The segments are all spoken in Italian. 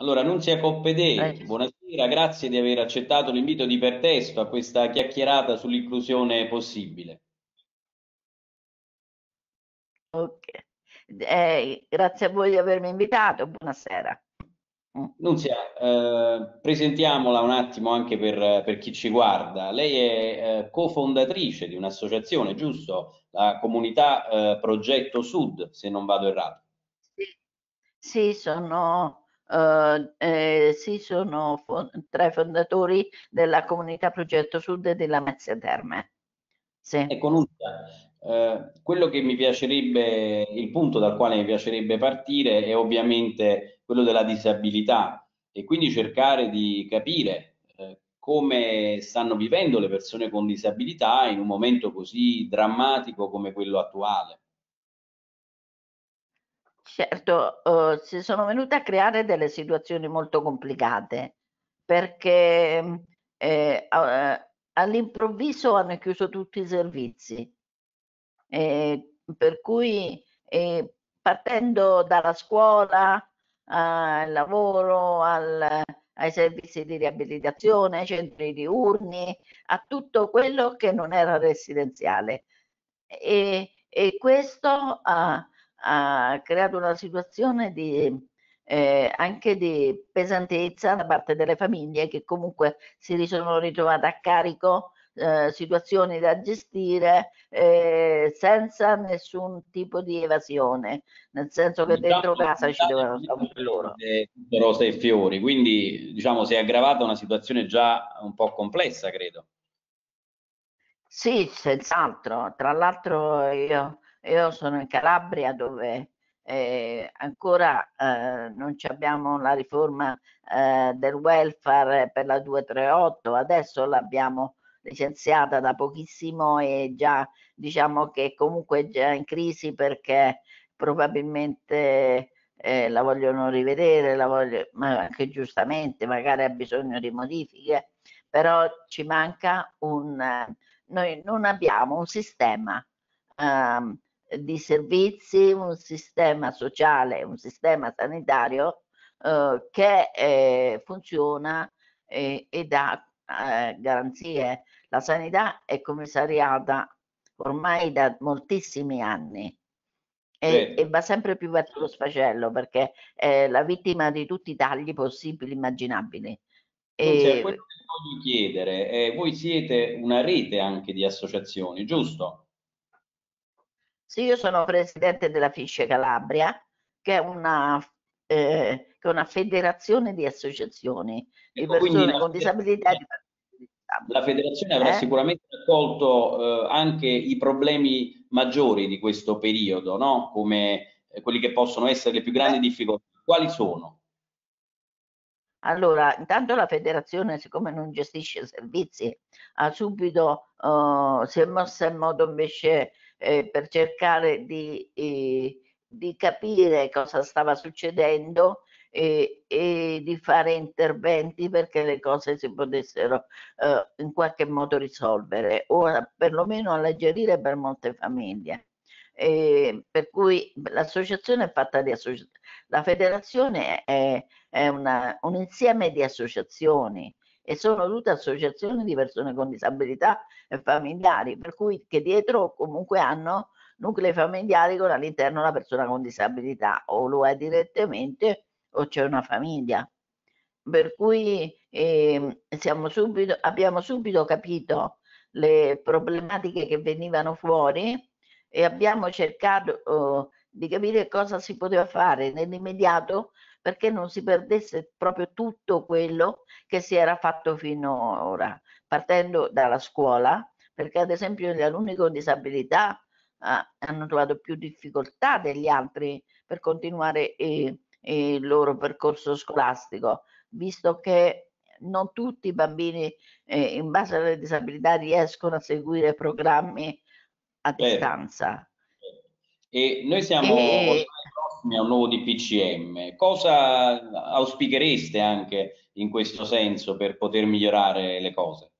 Allora, Nunzia Coppedei, eh. buonasera, grazie di aver accettato l'invito di Pertesto a questa chiacchierata sull'inclusione possibile. Okay. Eh, grazie a voi di avermi invitato, buonasera. Mm. Nunzia, eh, presentiamola un attimo anche per, per, chi ci guarda. Lei è eh, cofondatrice di un'associazione, giusto? La comunità eh, Progetto Sud, se non vado errato. Sì, sì sono Ehm, eh, eh, si sono tra i fondatori della comunità Progetto Sud e della Mezzia Terme. Sì. Ecco, Nunzia, eh, quello che mi piacerebbe, il punto dal quale mi piacerebbe partire è ovviamente quello della disabilità e quindi cercare di capire ehm, come stanno vivendo le persone con disabilità in un momento così drammatico come quello attuale. Certo, uhm, si sono venute a creare delle situazioni molto complicate perché, mhmm, ehm, all'improvviso hanno chiuso tutti i servizi, ehm, per cui, ehm, partendo dalla scuola, al lavoro, al ai servizi di riabilitazione, ai centri diurni, a tutto quello che non era residenziale. E e questo ha ha creato una situazione di, eh, anche di pesantezza da parte delle famiglie che comunque si sono ritrovate a carico eh, situazioni da gestire eh, senza nessun tipo di evasione, nel senso che dentro casa ci dovevano stare loro. Rosa e fiori, quindi diciamo si è aggravata una situazione già un po' complessa, credo. Sì, senz'altro. Tra l'altro io io sono in Calabria dove eh, ancora eh, non abbiamo la riforma eh, del welfare per la 238, adesso l'abbiamo licenziata da pochissimo e già diciamo che comunque è già in crisi perché probabilmente eh, la vogliono rivedere, la voglio, ma anche giustamente, magari ha bisogno di modifiche, però ci manca un... noi non abbiamo un sistema ehm, di servizi, un sistema sociale, un sistema sanitario eh, che eh, funziona e, eh, e dà eh, garanzie. La sanità è commissariata ormai da moltissimi anni e, e, va sempre più verso lo sfacello perché è eh, la vittima di tutti i tagli possibili immaginabili. E... Cioè, quello che voglio chiedere, eh, voi siete una rete anche di associazioni, giusto? Sì, io sono presidente della Fisce Calabria, che è una, eh, che è una federazione di associazioni di ecco, persone con la, disabilità. La federazione avrà eh? sicuramente accolto eh, anche i problemi maggiori di questo periodo, no? come eh, quelli che possono essere le più grandi eh. difficoltà. Quali sono? Allora, intanto la federazione, siccome non gestisce servizi, ha subito, eh, si è mossa in modo invece eh, per cercare di, eh, di, capire cosa stava succedendo e, e, di fare interventi perché le cose si potessero eh, in qualche modo risolvere o perlomeno alleggerire per molte famiglie. E per cui l'associazione è fatta di associazioni, la federazione è, è una, un insieme di associazioni e sono tutte associazioni di persone con disabilità e familiari, per cui che dietro comunque hanno nuclei familiari con all'interno la persona con disabilità, o lo è direttamente o c'è una famiglia. Per cui eh, subito, abbiamo subito capito le problematiche che venivano fuori e abbiamo cercato eh, di capire cosa si poteva fare nell'immediato perché non si perdesse proprio tutto quello che si era fatto finora, partendo dalla scuola, perché ad esempio gli alunni con disabilità eh, hanno trovato più difficoltà degli altri per continuare eh, il loro percorso scolastico, visto che non tutti i bambini eh, in base alle disabilità riescono a seguire programmi a certo. distanza. Certo. E noi siamo e un nuovo DPCM. Cosa auspichereste anche in questo senso per poter migliorare le cose?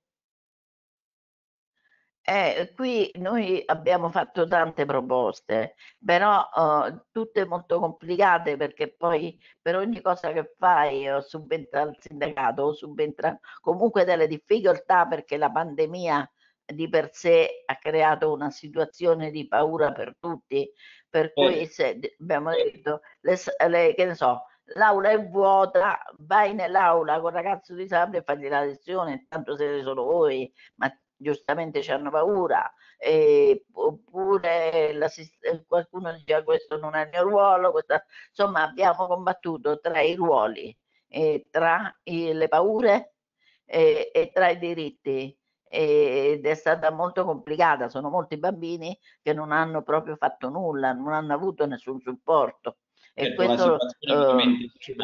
Eh, qui noi abbiamo fatto tante proposte, però eh, tutte molto complicate perché poi per ogni cosa che fai o oh, subentra il sindacato o subentra comunque delle difficoltà perché la pandemia di per sé ha creato una situazione di paura per tutti, per cui se abbiamo detto, le, le, che ne so, l'aula è vuota, vai nell'aula con il ragazzo di sabbia e fagli la lezione, tanto siete solo voi, ma giustamente ci hanno paura, e, oppure eh, qualcuno diceva ah, questo non è il mio ruolo, questa... insomma abbiamo combattuto tra i ruoli, tra i, le paure e, e tra i diritti ed è stata molto complicata. Sono molti bambini che non hanno proprio fatto nulla, non hanno avuto nessun supporto. E certo, questo, uh, ci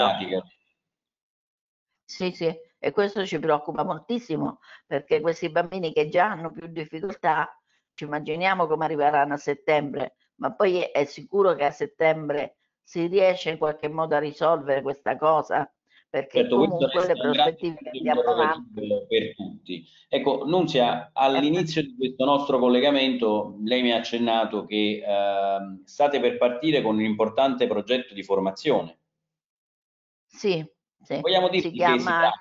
sì, sì, e questo ci preoccupa moltissimo perché questi bambini che già hanno più difficoltà, ci immaginiamo come arriveranno a settembre, ma poi è sicuro che a settembre si riesce in qualche modo a risolvere questa cosa perché certo, comunque le prospettive che abbiamo avanti per tutti. Ecco, Nunzia, all'inizio di questo nostro collegamento lei mi ha accennato che eh, state per partire con un importante progetto di formazione. Sì, sì. Vogliamo dire si chiama...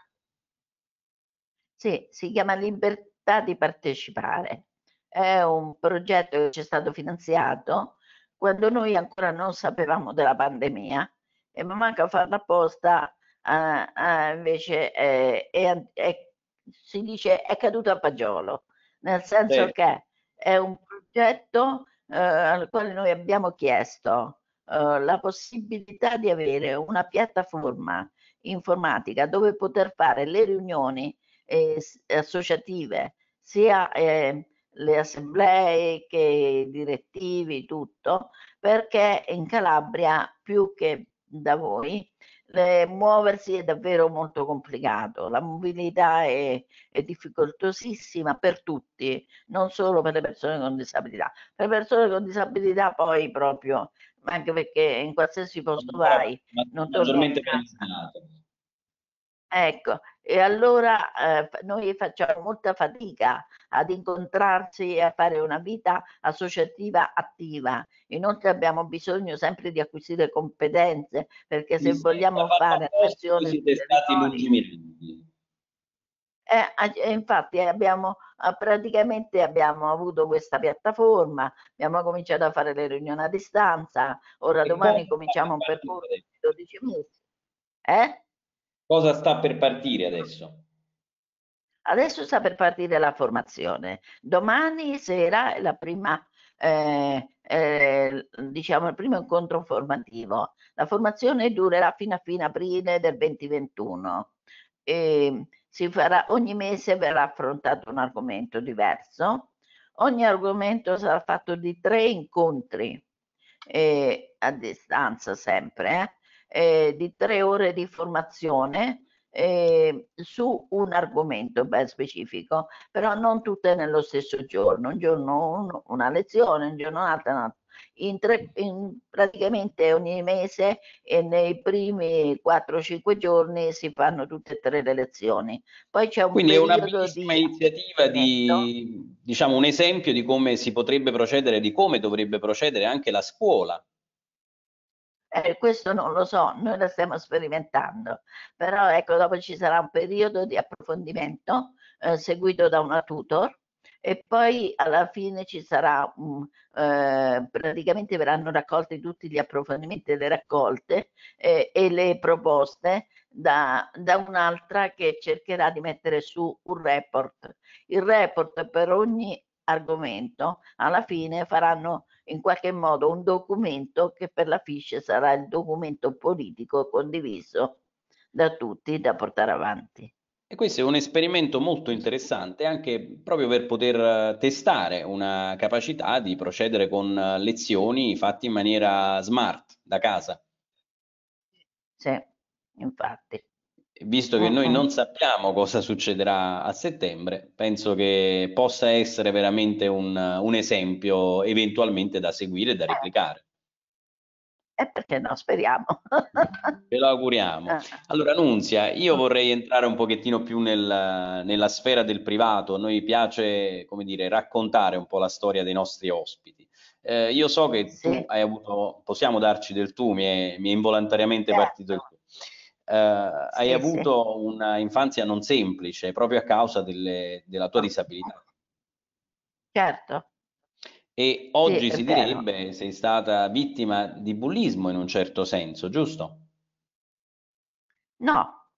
Sì, si chiama Libertà di partecipare. È un progetto che ci è stato finanziato quando noi ancora non sapevamo della pandemia e mamma ha fatto apposta ah, ah, invece eh, è, è, è, si dice è caduto a pagiolo, nel senso Beh. che è un progetto eh, al quale noi abbiamo chiesto eh, la possibilità di avere una piattaforma informatica dove poter fare le riunioni eh, associative, sia ehm, le assemblee che i direttivi, tutto, perché in Calabria più che da voi eh, muoversi è davvero molto complicato, la mobilità è, è, difficoltosissima per tutti, non solo per le persone con disabilità. Per le persone con disabilità poi proprio, anche perché in qualsiasi posto vai, non torni a casa. Ecco, e allora eh, noi facciamo molta fatica ad incontrarsi e a fare una vita associativa attiva. Inoltre abbiamo bisogno sempre di acquisire competenze perché se Mi vogliamo fare azioni... Eh, infatti abbiamo praticamente abbiamo avuto questa piattaforma, abbiamo cominciato a fare le riunioni a distanza, ora e domani cominciamo un percorso di 12 mesi. Eh? Cosa sta per partire adesso? Adesso sta per partire la formazione. Domani sera è la prima, eh, eh, diciamo, il primo incontro formativo. La formazione durerà fino a fine aprile del 2021. E farà, ogni mese verrà affrontato un argomento diverso. Ogni argomento sarà fatto di tre incontri eh, a distanza sempre eh eh, di tre ore di formazione eh, su un argomento ben specifico, però non tutte nello stesso giorno, un giorno uno, una lezione, un giorno un'altra, in tre, in praticamente ogni mese e nei primi 4-5 giorni si fanno tutte e tre le lezioni. Poi c'è un Quindi è una bellissima di... iniziativa di certo. diciamo un esempio di come si potrebbe procedere, di come dovrebbe procedere anche la scuola eh, questo non lo so, noi la stiamo sperimentando, però ecco, dopo ci sarà un periodo di approfondimento eh, seguito da una tutor e poi alla fine ci sarà, um, eh, praticamente verranno raccolti tutti gli approfondimenti le raccolte e le proposte da, da un'altra che cercherà di mettere su un report. Il report per ogni argomento alla fine faranno in qualche modo un documento che per la Fisce sarà il documento politico condiviso da tutti da portare avanti. E questo è un esperimento molto interessante anche proprio per poter eh, testare una capacità di procedere con eh, lezioni fatte in maniera smart da casa. Sì, infatti visto che noi non sappiamo cosa succederà a settembre, penso che possa essere veramente un, un esempio eventualmente da seguire e da eh. replicare. E perché no, speriamo. Ve lo auguriamo. Ah. Allora, Nunzia, io ah. vorrei entrare un pochettino più nel, nella sfera del privato. A noi piace, come dire, raccontare un po' la storia dei nostri ospiti. Eh, io so che sì. tu hai avuto, possiamo darci del tu, mi è, mi è involontariamente certo. partito il eh, hai sì, avuto sì. una non semplice proprio a causa delle, della tua ah. disabilità. Certo. E oggi sì, si direbbe vero. sei stata vittima di bullismo in un certo senso, giusto? No,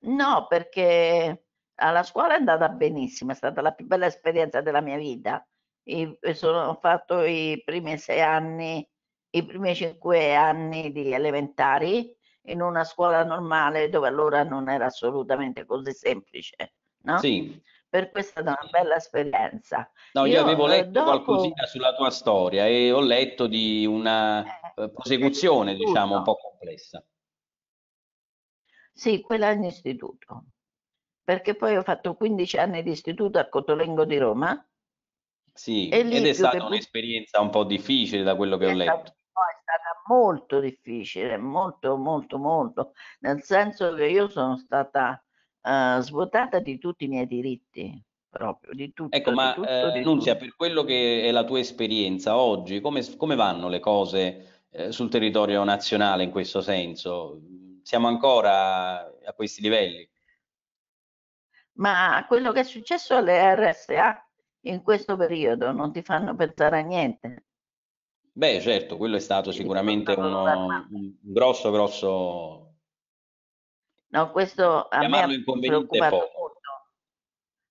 no, perché alla scuola è andata benissimo, è stata la più bella esperienza della mia vita. Io sono, ho fatto i primi sei anni, i primi cinque anni di elementari, in una scuola normale dove allora non era assolutamente così semplice. No? Sì. Per questa è una bella esperienza. No, io, io avevo eh, letto dopo... qualcosina sulla tua storia e ho letto di una eh, eh, prosecuzione, diciamo, un po' complessa. Sì, quella è in istituto, perché poi ho fatto 15 anni di istituto a Cotolengo di Roma. Sì, ed è stata che... un'esperienza un po' difficile da quello che ho letto. Esatto stata molto difficile, molto, molto, molto, nel senso che io sono stata uh, svuotata di tutti i miei diritti, proprio di tutto. Ecco, di ma tutto, eh, Nunzia, tutto. per quello che è la tua esperienza oggi, come, come vanno le cose eh, sul territorio nazionale in questo senso? Siamo ancora a questi livelli? Ma quello che è successo alle RSA in questo periodo non ti fanno pensare a niente Beh, certo, quello è stato sicuramente uno, un grosso, grosso... No, questo a me,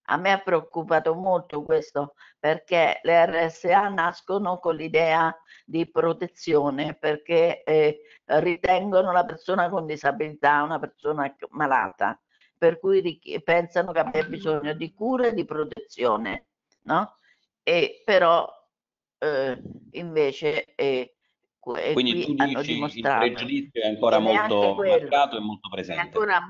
a me ha preoccupato molto questo perché le RSA nascono con l'idea di protezione perché eh, ritengono la persona con disabilità una persona malata, per cui pensano che abbia bisogno di cure e di protezione, no? E però eh, invece è, è quindi tu dici il pregiudizio è ancora molto marcato e molto presente è, ancora,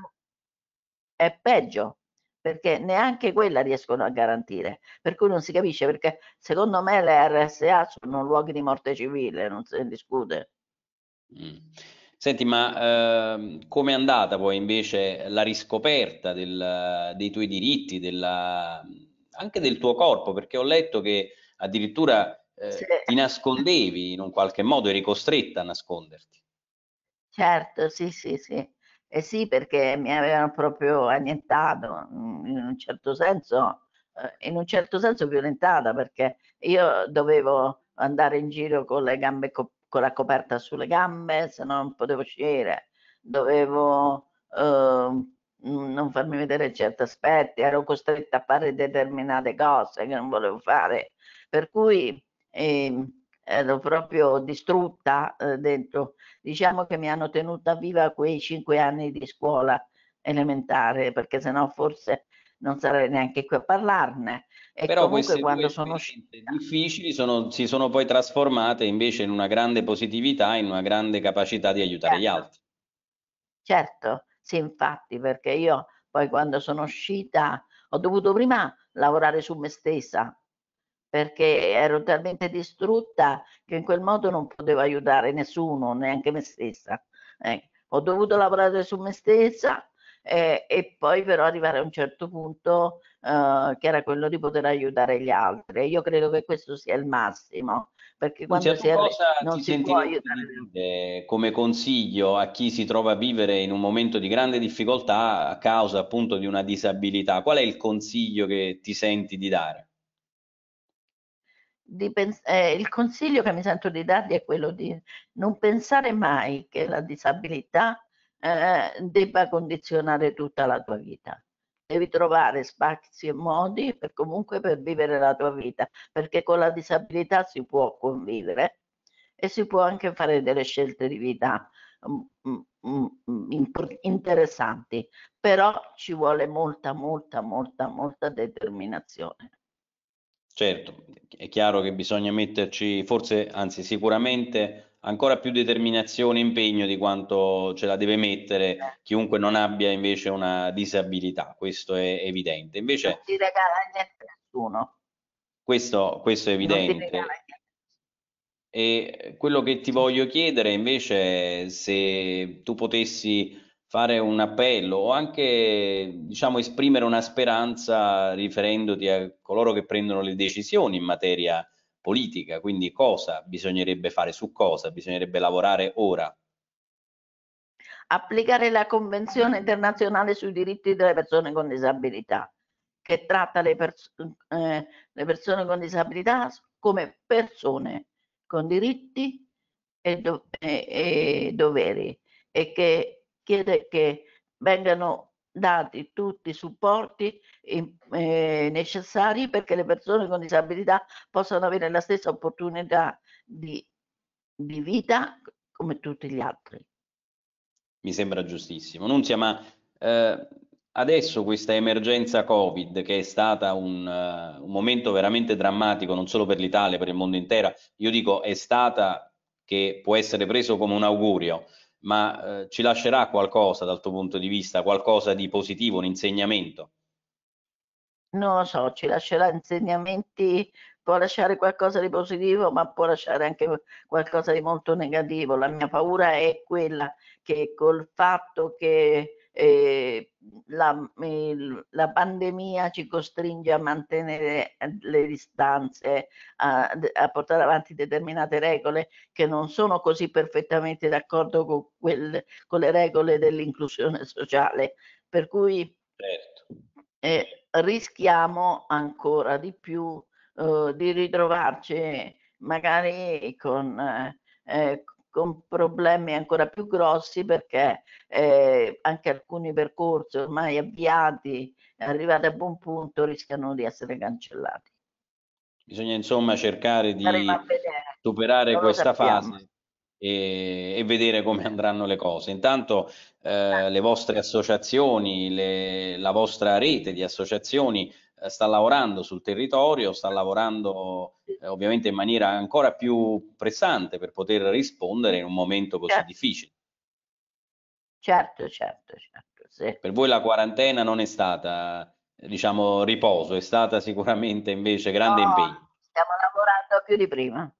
è peggio perché neanche quella riescono a garantire per cui non si capisce perché secondo me le RSA sono luoghi di morte civile non se ne discute mm. Senti, ma ehm, come è andata poi invece la riscoperta del, dei tuoi diritti, della, anche del tuo corpo? Perché ho letto che addirittura eh, sì. ti nascondevi in un qualche modo, eri costretta a nasconderti. Certo, sì, sì, sì. Eh sì, perché mi avevano proprio annientato, mm, in un certo senso, eh, in un certo senso violentata, perché io dovevo andare in giro con le gambe, con la coperta sulle gambe, se no non potevo uscire, dovevo eh, non farmi vedere certi aspetti, ero costretta a fare determinate cose che non volevo fare, per cui e ehm, ero proprio distrutta eh, dentro. Diciamo che mi hanno tenuta viva quei cinque anni di scuola elementare, perché sennò forse non sarei neanche qui a parlarne. E Però comunque quando sono uscita... difficili sono, si sono poi trasformate invece in una grande positività, in una grande capacità di aiutare certo. gli altri. Certo, sì, infatti, perché io poi quando sono uscita ho dovuto prima lavorare su me stessa, perché ero talmente distrutta che in quel modo non potevo aiutare nessuno, neanche me stessa. Eh, ho dovuto lavorare su me stessa eh, e poi però arrivare a un certo punto eh, che era quello di poter aiutare gli altri. Io credo che questo sia il massimo, perché quando certo si è non si può aiutare. Come consiglio a chi si trova a vivere in un momento di grande difficoltà a causa appunto di una disabilità, qual è il consiglio che ti senti di dare? eh, il consiglio che mi sento di dargli è quello di non pensare mai che la disabilità eh, debba condizionare tutta la tua vita. Devi trovare spazi e modi per comunque per vivere la tua vita, perché con la disabilità si può convivere e si può anche fare delle scelte di vita mm, mm, mm, interessanti, però ci vuole molta, molta, molta, molta determinazione. Certo, è chiaro che bisogna metterci forse, anzi sicuramente, ancora più determinazione e impegno di quanto ce la deve mettere chiunque non abbia invece una disabilità, questo è evidente. Invece, non ti regala niente nessuno. Questo, questo è evidente. E quello che ti voglio chiedere invece se tu potessi fare un appello o anche diciamo, esprimere una speranza riferendoti a coloro che prendono le decisioni in materia politica, quindi cosa bisognerebbe fare, su cosa bisognerebbe lavorare ora? Applicare la Convenzione internazionale sui diritti delle persone con disabilità, che tratta le, pers eh, le persone con disabilità come persone con diritti e, do e, e doveri e che chiede che vengano dati tutti i supporti eh, necessari perché le persone con disabilità possano avere la stessa opportunità di, di vita come tutti gli altri. Mi sembra giustissimo. Nunzia, ma eh, adesso questa emergenza Covid, che è stata un, uh, un momento veramente drammatico, non solo per l'Italia, per il mondo intero, io dico è stata che può essere preso come un augurio, ma eh, ci lascerà qualcosa dal tuo punto di vista, qualcosa di positivo, un insegnamento? Non lo so, ci lascerà insegnamenti, può lasciare qualcosa di positivo, ma può lasciare anche qualcosa di molto negativo. La mia paura è quella che col fatto che eh, la, il, la, pandemia ci costringe a mantenere eh, le distanze, a, a, portare avanti determinate regole che non sono così perfettamente d'accordo con, quel, con le regole dell'inclusione sociale, per cui certo. eh, rischiamo ancora di più eh, di ritrovarci magari con, eh, ecco, con problemi ancora più grossi perché eh, anche alcuni percorsi ormai avviati, arrivati a buon punto, rischiano di essere cancellati. Bisogna insomma cercare di superare non questa fase e, e, vedere come andranno le cose. Intanto eh, le vostre associazioni, le, la vostra rete di associazioni eh, sta lavorando sul territorio, sta lavorando eh, ovviamente in maniera ancora più pressante per poter rispondere in un momento così certo. difficile. Certo, certo, certo. Sì. Per voi la quarantena non è stata, eh, diciamo, riposo, è stata sicuramente invece grande no, impegno. Stiamo lavorando più di prima.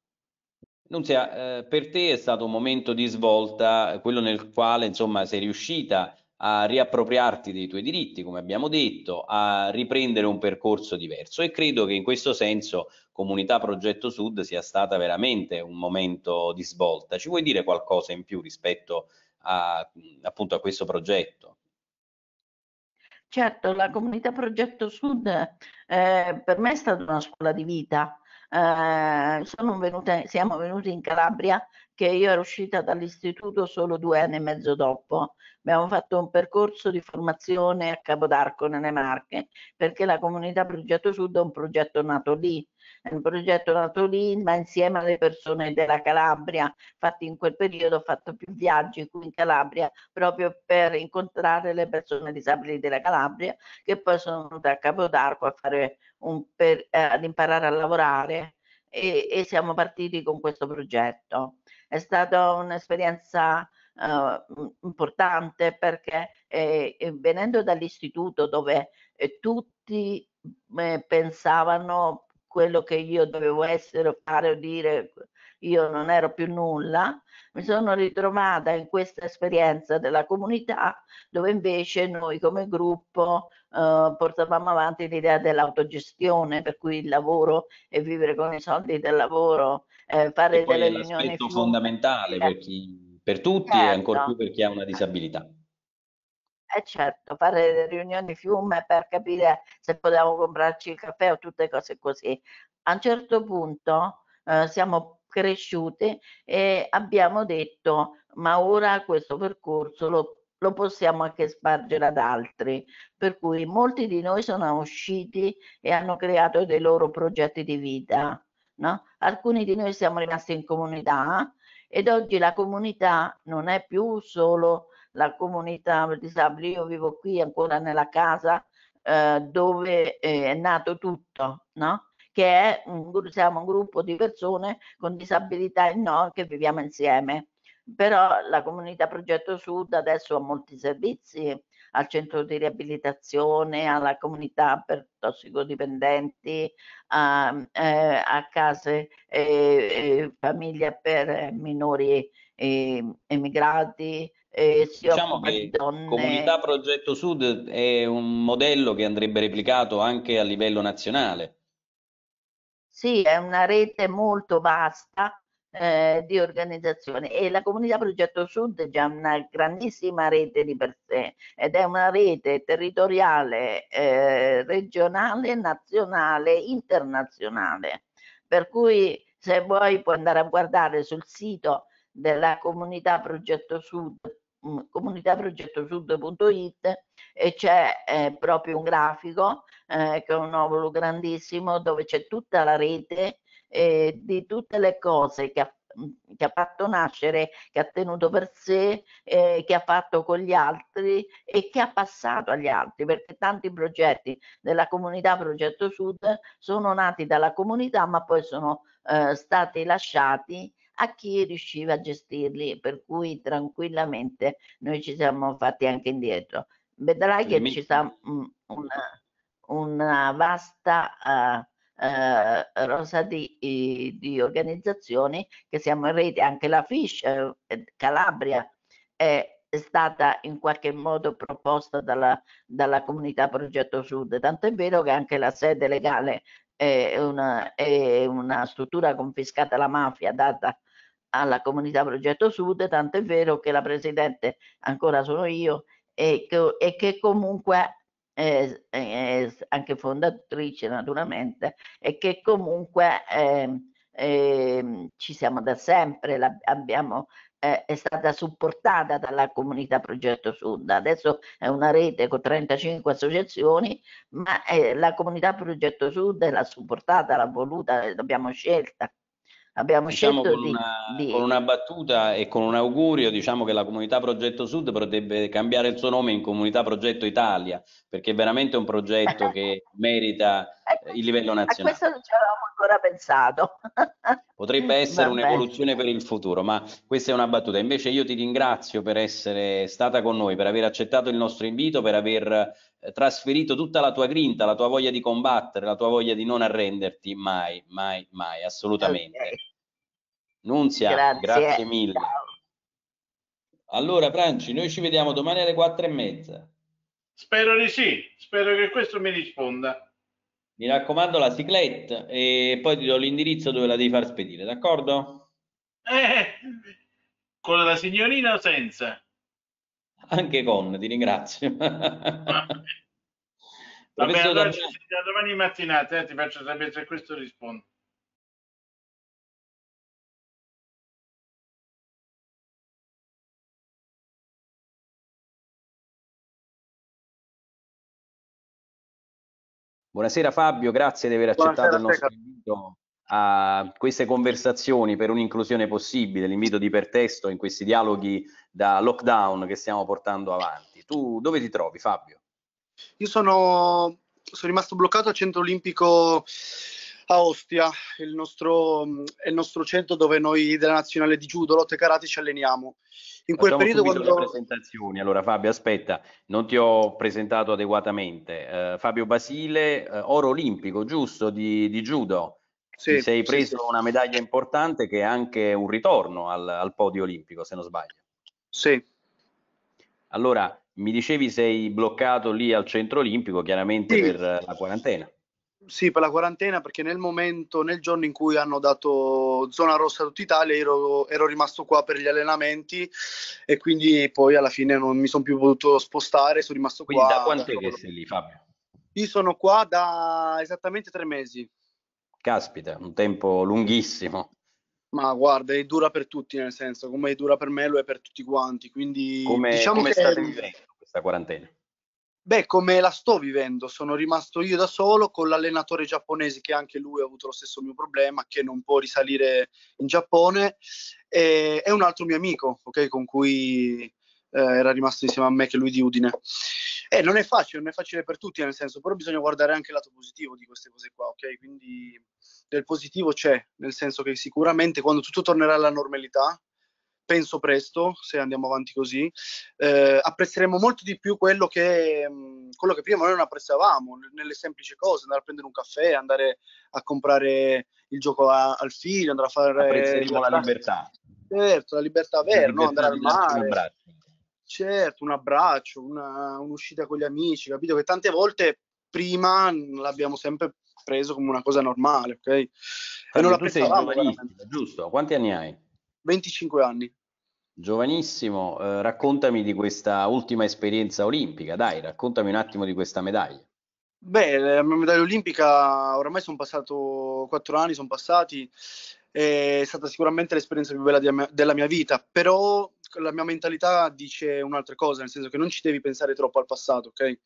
Nunzia, eh, per te è stato un momento di svolta, quello nel quale insomma sei riuscita a riappropriarti dei tuoi diritti, come abbiamo detto, a riprendere un percorso diverso e credo che in questo senso Comunità Progetto Sud sia stata veramente un momento di svolta. Ci vuoi dire qualcosa in più rispetto a, appunto a questo progetto? Certo, la Comunità Progetto Sud eh, per me è stata una scuola di vita. Eh, venute, siamo venuti in Calabria che io ero uscita dall'istituto solo due anni e mezzo dopo. Abbiamo fatto un percorso di formazione a Capodarco nelle Marche, perché la comunità Progetto Sud è un progetto nato lì, è un progetto nato lì, ma insieme alle persone della Calabria. Infatti in quel periodo ho fatto più viaggi qui in Calabria proprio per incontrare le persone disabili della Calabria che poi sono venute a Capodarco a fare un per, eh, ad imparare a lavorare e, e siamo partiti con questo progetto. È stata un'esperienza eh, importante perché eh, venendo dall'istituto dove eh, tutti eh, pensavano quello che io dovevo essere, fare o dire, io non ero più nulla, mi sono ritrovata in questa esperienza della comunità dove invece noi come gruppo eh, portavamo avanti l'idea dell'autogestione, per cui il lavoro e vivere con i soldi del lavoro, eh, fare delle riunioni... È un aspetto fondamentale per, certo. chi, per tutti certo. e ancora più per chi ha una disabilità. Eh certo, fare riunioni fiume per capire se potevamo comprarci il caffè o tutte cose così. A un certo punto eh, siamo cresciuti e abbiamo detto ma ora questo percorso lo lo possiamo anche spargere ad altri, per cui molti di noi sono usciti e hanno creato dei loro progetti di vita. No? Alcuni di noi siamo rimasti in comunità ed oggi la comunità non è più solo la comunità disabili. Io vivo qui ancora nella casa eh, dove eh, è nato tutto, no? che è un, siamo un gruppo di persone con disabilità e no che viviamo insieme però la comunità Progetto Sud adesso ha molti servizi al centro di riabilitazione, alla comunità per tossicodipendenti, a, eh, a case e eh, eh, famiglie per eh, minori ehm, eh, emigrati. diciamo che donne... Comunità Progetto Sud è un modello che andrebbe replicato anche a livello nazionale. Sì, è una rete molto vasta eh, di organizzazione e la comunità Progetto Sud è già una grandissima rete di per sé ed è una rete territoriale, eh, regionale, nazionale, internazionale. Per cui se vuoi puoi andare a guardare sul sito della comunità Progetto Sud mm, comunitaprogettosud.it e c'è eh, proprio un grafico eh, che è un ovulo grandissimo dove c'è tutta la rete eh, di tutte le cose che ha, che ha, fatto nascere, che ha tenuto per sé, eh, che ha fatto con gli altri e che ha passato agli altri, perché tanti progetti della comunità Progetto Sud sono nati dalla comunità ma poi sono eh, stati lasciati a chi riusciva a gestirli, per cui tranquillamente noi ci siamo fatti anche indietro. Vedrai che ci sta una, una vasta eh, eh, rosa di, di, organizzazioni che siamo in rete, anche la FISH eh, eh, Calabria è stata in qualche modo proposta dalla, dalla comunità Progetto Sud, tanto è vero che anche la sede legale è una, è una struttura confiscata alla mafia data alla comunità Progetto Sud, tanto è vero che la presidente ancora sono io e che, e che comunque eh, eh, anche fondatrice naturalmente, e che comunque ehm, ehm, ci siamo da sempre, abbiamo eh, è stata supportata dalla comunità Progetto Sud. Adesso è una rete con 35 associazioni, ma eh, la comunità Progetto Sud l'ha supportata, l'ha voluta, l'abbiamo scelta Abbiamo diciamo scelto con, di, una, di... con una battuta e con un augurio diciamo che la comunità Progetto Sud potrebbe cambiare il suo nome in comunità Progetto Italia perché è veramente un progetto che merita eh, eh, il livello nazionale. A questo non ci avevamo ancora pensato. Potrebbe essere un'evoluzione per il futuro, ma questa è una battuta. Invece io ti ringrazio per essere stata con noi, per aver accettato il nostro invito, per aver eh, trasferito tutta la tua grinta, la tua voglia di combattere, la tua voglia di non arrenderti mai, mai, mai, assolutamente. Okay. Nunzia, grazie, grazie mille. Ciao. Allora, Franci, noi ci vediamo domani alle quattro e mezza. Spero di sì, spero che questo mi risponda. Mi raccomando la ciclette e poi ti do l'indirizzo dove la devi far spedire, d'accordo? Eh, con la signorina o senza? Anche con, ti ringrazio. Vabbè, allora da domani mattinata eh, ti faccio sapere se questo risponde. Buonasera Fabio, grazie di aver accettato Buonasera, il nostro invito a queste conversazioni per un'inclusione possibile, l'invito di Pertesto in questi dialoghi da lockdown che stiamo portando avanti. Tu dove ti trovi Fabio? Io sono, sono rimasto bloccato al centro olimpico a Ostia, il nostro, mm, il nostro centro dove noi della nazionale di judo, lotte e karate ci alleniamo. In quel Facciamo periodo quando... le presentazioni. Allora Fabio, aspetta, non ti ho presentato adeguatamente. Uh, Fabio Basile, uh, oro olimpico, giusto, di, di judo. Sì, ti sei preso sì, sì. una medaglia importante che è anche un ritorno al, al podio olimpico, se non sbaglio. Sì. Allora, mi dicevi sei bloccato lì al centro olimpico, chiaramente per la quarantena. Sì, per la quarantena, perché nel momento, nel giorno in cui hanno dato zona rossa a tutta Italia, ero, ero rimasto qua per gli allenamenti e quindi poi alla fine non mi sono più potuto spostare, sono rimasto quindi qua. Quindi da quant'è da... che sei lì, Fabio? Io sono qua da esattamente tre mesi. Caspita, un tempo lunghissimo. Ma guarda, è dura per tutti, nel senso, come è dura per me lo è per tutti quanti, quindi... Come, diciamo come che... state vivendo questa quarantena? Beh, come la sto vivendo, sono rimasto io da solo con l'allenatore giapponese che anche lui ha avuto lo stesso mio problema, che non può risalire in Giappone, e, e un altro mio amico, okay, con cui eh, era rimasto insieme a me, che lui di Udine. E non è facile, non è facile per tutti, nel senso, però bisogna guardare anche il lato positivo di queste cose qua, ok? Quindi del positivo c'è, nel senso che sicuramente quando tutto tornerà alla normalità, penso presto, se andiamo avanti così, eh, apprezzeremo molto di più quello che, mm, quello che prima noi non apprezzavamo, nelle semplici cose, andare a prendere un caffè, andare a comprare il gioco a, al figlio, andare a fare... Apprezzeremo la libertà. Certo, la libertà cioè, vera, la libertà no? andare al mare. Certo, un abbraccio, una, un'uscita con gli amici, capito? Che tante volte prima l'abbiamo sempre preso come una cosa normale, ok? E non la giovanissimo, giusto? Quanti anni hai? 25 anni. Giovanissimo, eh, raccontami di questa ultima esperienza olimpica, dai, raccontami un attimo di questa medaglia. Beh, la mia medaglia olimpica, oramai sono passato quattro anni, sono passati, è stata sicuramente l'esperienza più bella mia, della mia vita, però la mia mentalità dice un'altra cosa, nel senso che non ci devi pensare troppo al passato, ok?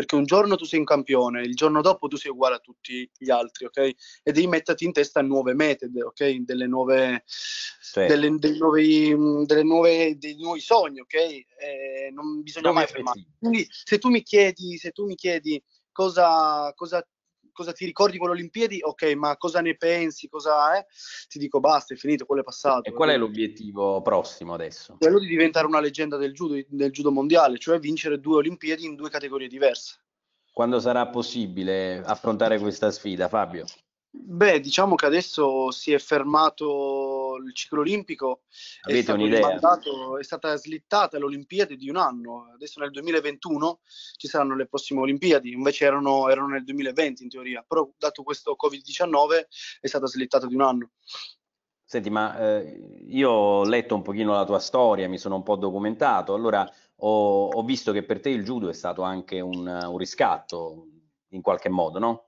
perché un giorno tu sei un campione, il giorno dopo tu sei uguale a tutti gli altri, ok? E devi metterti in testa nuove mete, ok? Delle nuove, sì. delle, dei, nuovi, delle nuove, dei nuovi sogni, ok? E eh, non bisogna non mai fermarsi. Quindi se tu mi chiedi, se tu mi chiedi cosa, cosa cosa ti ricordi con le Olimpiadi? Ok, ma cosa ne pensi? Cosa è? Eh? Ti dico basta, è finito, quello è passato. E qual è l'obiettivo prossimo adesso? Quello di diventare una leggenda del judo, del judo mondiale, cioè vincere due Olimpiadi in due categorie diverse. Quando sarà possibile affrontare questa sfida, Fabio? Beh, diciamo che adesso si è fermato il ciclo olimpico Avete è stato è stata slittata le Olimpiadi di un anno, adesso nel 2021 ci saranno le prossime Olimpiadi, invece erano, erano nel 2020 in teoria, però dato questo Covid-19 è stata slittata di un anno. Senti, ma eh, io ho letto un pochino la tua storia, mi sono un po' documentato, allora ho, ho visto che per te il judo è stato anche un, un riscatto, in qualche modo, no?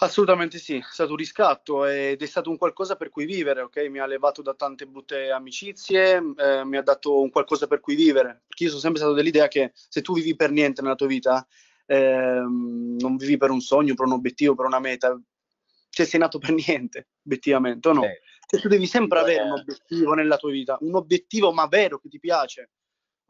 Assolutamente sì, è stato un riscatto ed è stato un qualcosa per cui vivere, ok? Mi ha levato da tante brutte amicizie, eh, mi ha dato un qualcosa per cui vivere, perché io sono sempre stato dell'idea che se tu vivi per niente nella tua vita, eh, non vivi per un sogno, per un obiettivo, per una meta, cioè sei nato per niente, obiettivamente, o no? Sì. Cioè, tu devi sempre avere un obiettivo nella tua vita, un obiettivo ma vero che ti piace,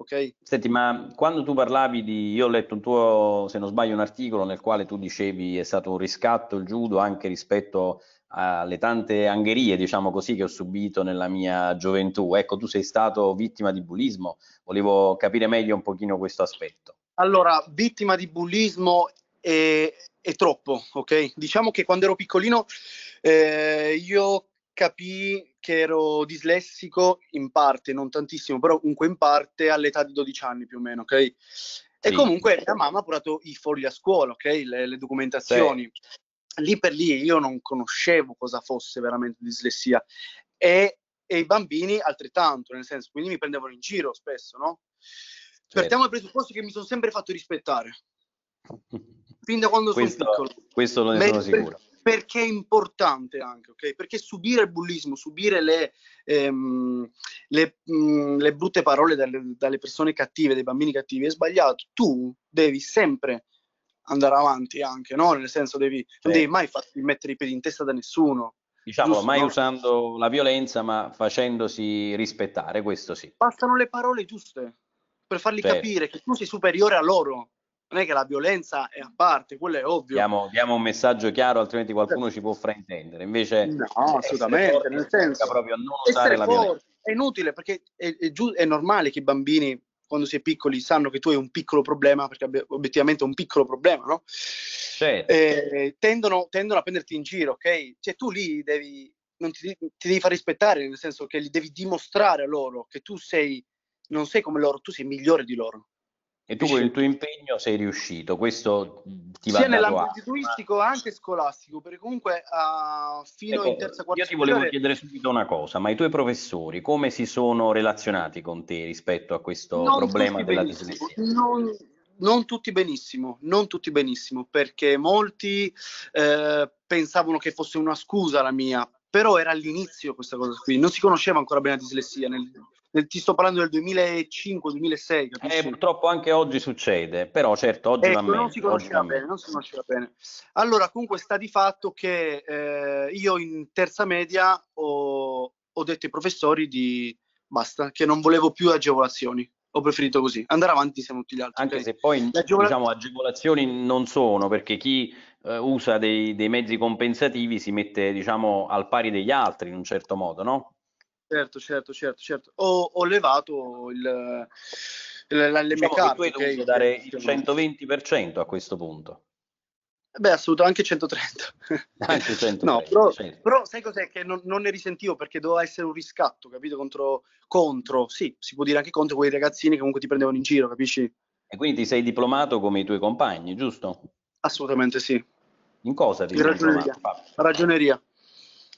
ok? Senti, ma quando tu parlavi di, io ho letto un tuo, se non sbaglio, un articolo nel quale tu dicevi è stato un riscatto il judo anche rispetto alle tante angherie, diciamo così, che ho subito nella mia gioventù. Ecco, tu sei stato vittima di bullismo, volevo capire meglio un pochino questo aspetto. Allora, vittima di bullismo è, è troppo, ok? Diciamo che quando ero piccolino eh, io capii che ero dislessico in parte, non tantissimo, però comunque in parte all'età di 12 anni più o meno, ok? E comunque mia mamma ha curato i fogli a scuola, ok? Le, le documentazioni. Sì. Lì per lì io non conoscevo cosa fosse veramente dislessia e, e i bambini altrettanto, nel senso, quindi mi prendevano in giro spesso, no? Partiamo certo. dal presupposto che mi sono sempre fatto rispettare. Fin da quando questo, sono piccolo. Questo lo ne sono sicuro perché è importante anche, ok? Perché subire il bullismo, subire le, ehm, le, mh, mm, le brutte parole dalle, dalle, persone cattive, dai bambini cattivi, è sbagliato. Tu devi sempre andare avanti anche, no? Nel senso devi, non devi mai farti mettere i piedi in testa da nessuno. Diciamo, giusto, mai no? usando la violenza, ma facendosi rispettare, questo sì. Bastano le parole giuste per farli certo. capire che tu sei superiore a loro non è che la violenza è a parte, quello è ovvio. Diamo, diamo un messaggio chiaro, altrimenti qualcuno ci può fraintendere. Invece, no, assolutamente, forti, nel senso, proprio non usare la forti, violenza. È inutile perché è, è, giu- è normale che i bambini, quando si è piccoli, sanno che tu hai un piccolo problema, perché ab- obiettivamente è un piccolo problema, no? Certo. Eh, tendono, tendono, a prenderti in giro, ok? Cioè, tu lì devi, non ti, ti devi far rispettare, nel senso che li devi dimostrare a loro che tu sei, non sei come loro, tu sei migliore di loro e tu con il tuo impegno sei riuscito, questo mm, ti va Sia nell'ambito turistico anche scolastico, perché comunque uh, fino ecco, in terza quarta Io ti volevo superiore... chiedere subito una cosa, ma i tuoi professori come si sono relazionati con te rispetto a questo non problema della dislessia? Non, non, tutti benissimo, non tutti benissimo, perché molti eh, pensavano che fosse una scusa la mia, però era all'inizio questa cosa qui, non si conosceva ancora bene la dislessia nel, ti sto parlando del 2005-2006. Eh, purtroppo anche oggi succede, però certo oggi ecco, va non si conosceva bene, non si conosceva bene. Allora, comunque sta di fatto che eh, io in terza media ho, ho detto ai professori di basta, che non volevo più agevolazioni. Ho preferito così, andare avanti siamo tutti gli altri. Anche okay? se poi agevolazioni... diciamo agevolazioni non sono, perché chi eh, usa dei, dei mezzi compensativi si mette diciamo al pari degli altri in un certo modo, no? Certo, certo, certo, certo. Ho, ho levato il, il, l'LMK. Diciamo tu hai dovuto dare il 120% a questo punto. Beh, assolutamente, anche 130. Anche 130 no, però, però, sai cos'è? Che non, non, ne risentivo perché doveva essere un riscatto, capito? Contro, contro, sì, si può dire anche contro quei ragazzini che comunque ti prendevano in giro, capisci? E quindi ti sei diplomato come i tuoi compagni, giusto? Assolutamente sì. In cosa ti in sei ragioneria. diplomato? Ragioneria.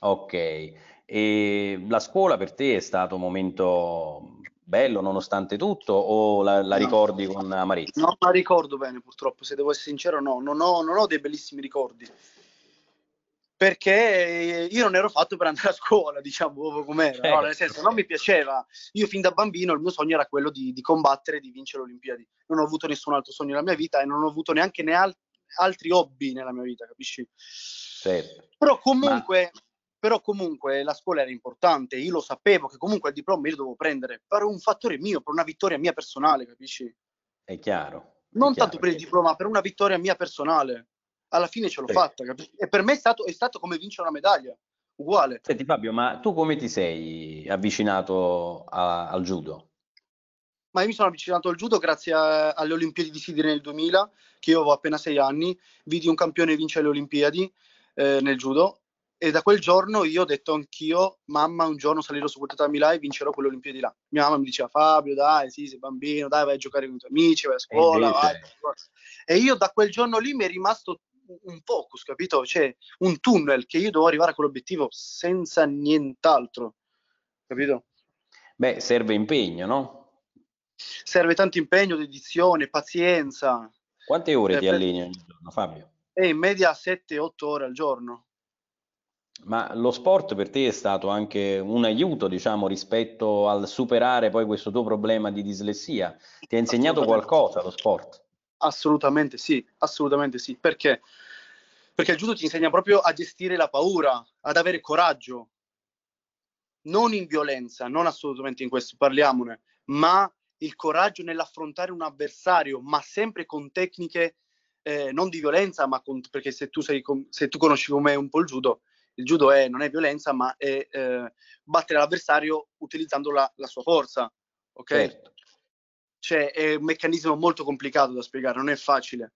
Ok. E la scuola per te è stato un momento bello nonostante tutto o la, la no, ricordi con amarezza? Non la ricordo bene purtroppo, se devo essere sincero no, non ho, non ho dei bellissimi ricordi perché io non ero fatto per andare a scuola, diciamo, com'era, certo. no? nel senso non mi piaceva. Io fin da bambino il mio sogno era quello di, di combattere, di vincere le Olimpiadi. Non ho avuto nessun altro sogno nella mia vita e non ho avuto neanche ne al- altri hobby nella mia vita, capisci? Certo. Però comunque... Ma però comunque la scuola era importante, io lo sapevo che comunque il diploma io lo dovevo prendere, per un fattore mio, per una vittoria mia personale, capisci? È chiaro. Non è tanto per il diploma, per una vittoria mia personale. Alla fine ce l'ho sì. fatta, capisci? E per me è stato, è stato come vincere una medaglia, uguale. Senti Fabio, ma tu come ti sei avvicinato a, al judo? ma io mi sono avvicinato al judo grazie a, alle Olimpiadi di Sidney nel 2000, che io avevo appena sei anni, vidi un campione vincere le Olimpiadi eh, nel judo e da quel giorno io ho detto anch'io, mamma, un giorno salirò su portatami là e vincerò quelle Olimpiadi là. Mia mamma mi diceva, Fabio, dai, sì, sei bambino, dai, vai a giocare con i tuoi amici, vai a scuola, e vai. E io da quel giorno lì mi è rimasto un focus, capito? Cioè, un tunnel che io devo arrivare a quell'obiettivo senza nient'altro, capito? Beh, serve impegno, no? Serve tanto impegno, dedizione, pazienza. Quante ore eh, ti alleni ogni giorno, Fabio? E eh, in media 7-8 ore al giorno. Ma lo sport per te è stato anche un aiuto, diciamo, rispetto al superare poi questo tuo problema di dislessia? Ti ha insegnato qualcosa lo sport? Assolutamente sì, assolutamente sì. Perché? Perché il judo ti insegna proprio a gestire la paura, ad avere coraggio, non in violenza, non assolutamente in questo, parliamone, ma il coraggio nell'affrontare un avversario, ma sempre con tecniche eh, non di violenza, ma con, perché se tu, sei, se tu conosci come un po' il judo, il judo è, non è violenza, ma è eh, battere l'avversario utilizzando la, la sua forza. Ok? Certo. Cioè, è un meccanismo molto complicato da spiegare, non è facile.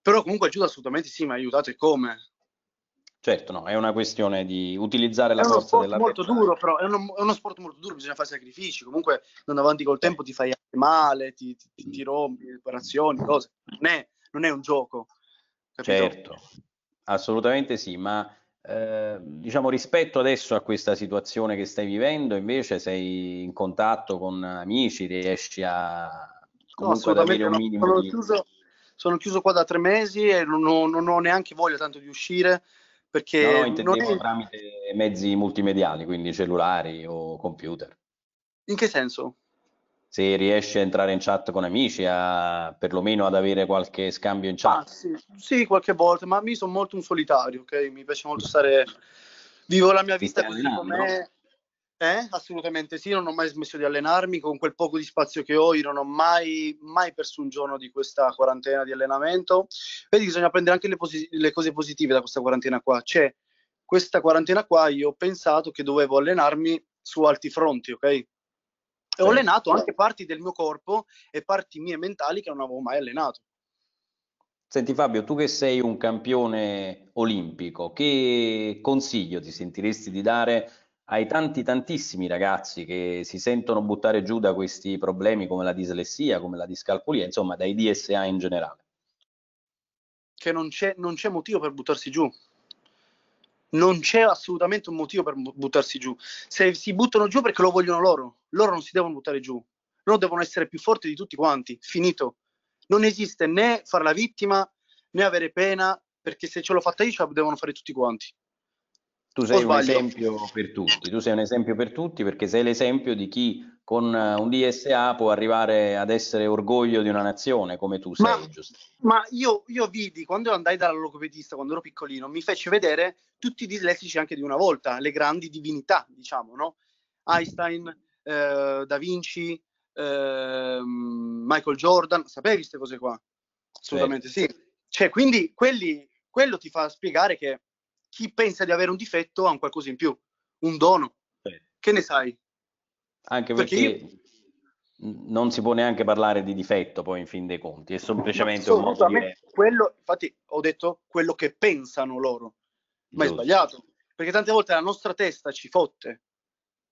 Però comunque il judo assolutamente sì, mi ha aiutato e come. Certo, no, è una questione di utilizzare la forza della È uno sport molto duro, però è uno, è uno, sport molto duro, bisogna fare sacrifici. Comunque, andando avanti col tempo, ti fai anche male, ti, ti, ti rompi, riparazioni, cose. Non è, non è un gioco. Capito? Certo, assolutamente sì, ma Ehm, diciamo rispetto adesso a questa situazione che stai vivendo, invece sei in contatto con amici, riesci a comunque no, ad avere un minimo sono, di... chiuso, sono chiuso qua da tre mesi e non, non, non ho neanche voglia tanto di uscire perché... No, no intendevo è... tramite mezzi multimediali, quindi cellulari o computer. In che senso? se riesci a entrare in chat con amici, a, perlomeno ad avere qualche scambio in chat. Ah, sì. sì. qualche volta, ma mi sono molto un solitario, ok? Mi piace molto stare... Vivo la mia vita così com'è. Eh, assolutamente sì, non ho mai smesso di allenarmi, con quel poco di spazio che ho io non ho mai, mai perso un giorno di questa quarantena di allenamento. Vedi, bisogna prendere anche le, posi- le cose positive da questa quarantena qua. Cioè, questa quarantena qua io ho pensato che dovevo allenarmi su altri fronti, ok? ho allenato anche parti del mio corpo e parti mie mentali che non avevo mai allenato. Senti Fabio, tu che sei un campione olimpico, che consiglio ti sentiresti di dare ai tanti tantissimi ragazzi che si sentono buttare giù da questi problemi come la dislessia, come la discalculia, insomma dai DSA in generale? Che non c'è, non c'è motivo per buttarsi giù, non c'è assolutamente un motivo per buttarsi giù. Se si buttano giù perché lo vogliono loro, loro non si devono buttare giù, loro devono essere più forti di tutti quanti, finito. Non esiste né fare la vittima né avere pena, perché se ce l'ho fatta io ce la devono fare tutti quanti. Tu sei un esempio per tutti, tu sei un esempio per tutti perché sei l'esempio di chi con eh, un DSA può arrivare ad essere orgoglio di una nazione come tu sei, ma, giusto? Ma io, io vidi, quando andai dal logopedista, quando ero piccolino, mi fece vedere tutti i dislessici anche di una volta, le grandi divinità, diciamo, no? Einstein, eh, Da Vinci, eh, Michael Jordan, sapevi queste cose qua? Assolutamente sì. Certo. sì. Cioè, quindi quelli, quello ti fa spiegare che chi pensa di avere un difetto ha un qualcosa in più, un dono. Sì. Che ne sai? Anche perché, perché io... non si può neanche parlare di difetto poi in fin dei conti, è semplicemente un modo di... Quello, infatti ho detto quello che pensano loro, ma Giusto. è sbagliato, perché tante volte la nostra testa ci fotte.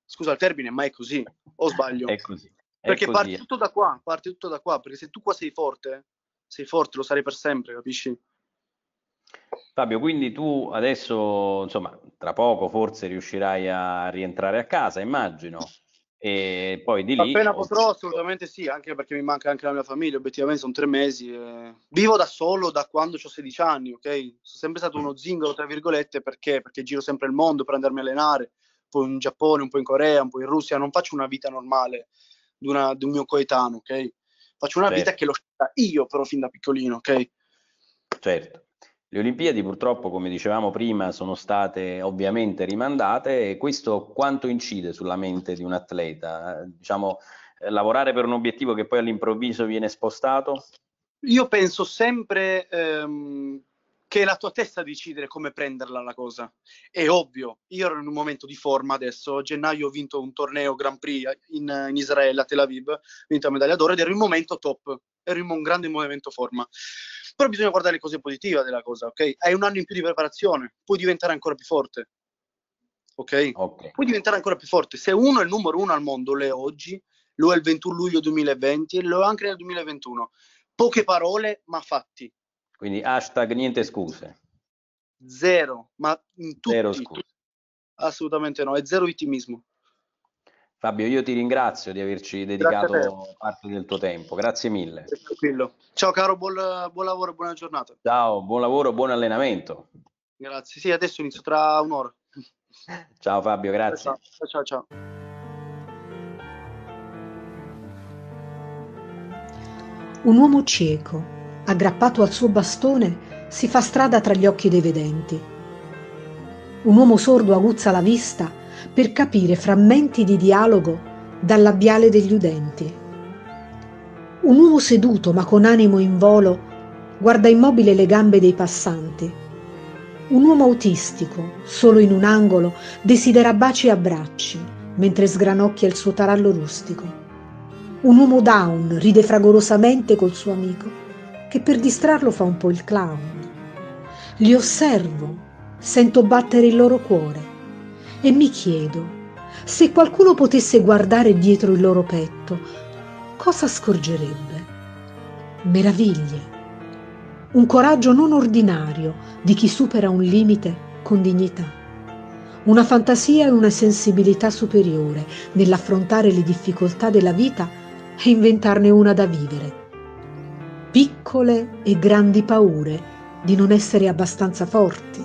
Scusa il termine, ma è così, o sbaglio? è così. È perché così. parti eh. tutto da qua, parti tutto da qua, perché se tu qua sei forte, sei forte, lo sarai per sempre, capisci? Fabio, quindi tu adesso, insomma, tra poco forse riuscirai a rientrare a casa, immagino. E poi di lì... Appena potrò, assolutamente sì, anche perché mi manca anche la mia famiglia. Obiettivamente sono tre mesi. E... Eh. Vivo da solo da quando ho 16 anni, ok? Sono sempre stato uno zingaro, tra virgolette, perché? Perché giro sempre il mondo per andarmi a allenare, poi in Giappone, un po' in Corea, un po' in Russia. Non faccio una vita normale di, una, di un mio coetano ok? Faccio una certo. vita che l'ho scelta io, però, fin da piccolino, ok? Certo. Le Olimpiadi purtroppo, come dicevamo prima, sono state ovviamente rimandate e questo quanto incide sulla mente di un atleta? Diciamo, eh, lavorare per un obiettivo che poi all'improvviso viene spostato? Io penso sempre ehm, che è la tua testa a decidere come prenderla la cosa. È ovvio, io ero in un momento di forma adesso, a gennaio ho vinto un torneo Grand Prix in, in Israele, a Tel Aviv, ho vinto la medaglia d'oro ed ero in un momento top, ero in un grande movimento forma. Però bisogna guardare le cose positive della cosa, ok? Hai un anno in più di preparazione, puoi diventare ancora più forte, ok? Puoi diventare ancora più forte. Se uno è il numero uno al mondo, lo è oggi, lo è il 21 luglio 2020 e lo è anche nel 2021. Poche parole, ma fatti quindi hashtag niente scuse. Zero, ma in tutti, zero scuse. Assolutamente no, è zero vittimismo. Fabio, io ti ringrazio di averci dedicato parte del tuo tempo, grazie mille. Ciao caro, buon, buon lavoro buona giornata. Ciao, buon lavoro, buon allenamento. Grazie, sì, adesso inizio tra un'ora. Ciao Fabio, grazie. Ciao, ciao, ciao. Un uomo cieco aggrappato al suo bastone, si fa strada tra gli occhi dei vedenti. Un uomo sordo aguzza la vista per capire frammenti di dialogo dal labiale degli udenti. Un uomo seduto ma con animo in volo guarda immobile le gambe dei passanti. Un uomo autistico, solo in un angolo, desidera baci e abbracci mentre sgranocchia il suo tarallo rustico. Un uomo down ride fragorosamente col suo amico che per distrarlo fa un po' il clown. Li osservo, sento battere il loro cuore e mi chiedo se qualcuno potesse guardare dietro il loro petto, cosa scorgerebbe? Meraviglie. Un coraggio non ordinario di chi supera un limite con dignità. Una fantasia e una sensibilità superiore nell'affrontare le difficoltà della vita e inventarne una da vivere piccole e grandi paure di non essere abbastanza forti,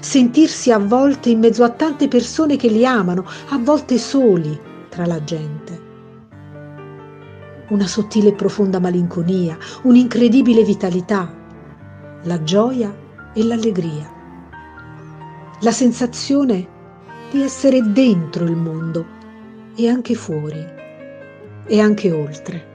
sentirsi a volte in mezzo a tante persone che li amano, a volte soli tra la gente. Una sottile e profonda malinconia, un'incredibile vitalità, la gioia e l'allegria, la sensazione di essere dentro il mondo e anche fuori e anche oltre.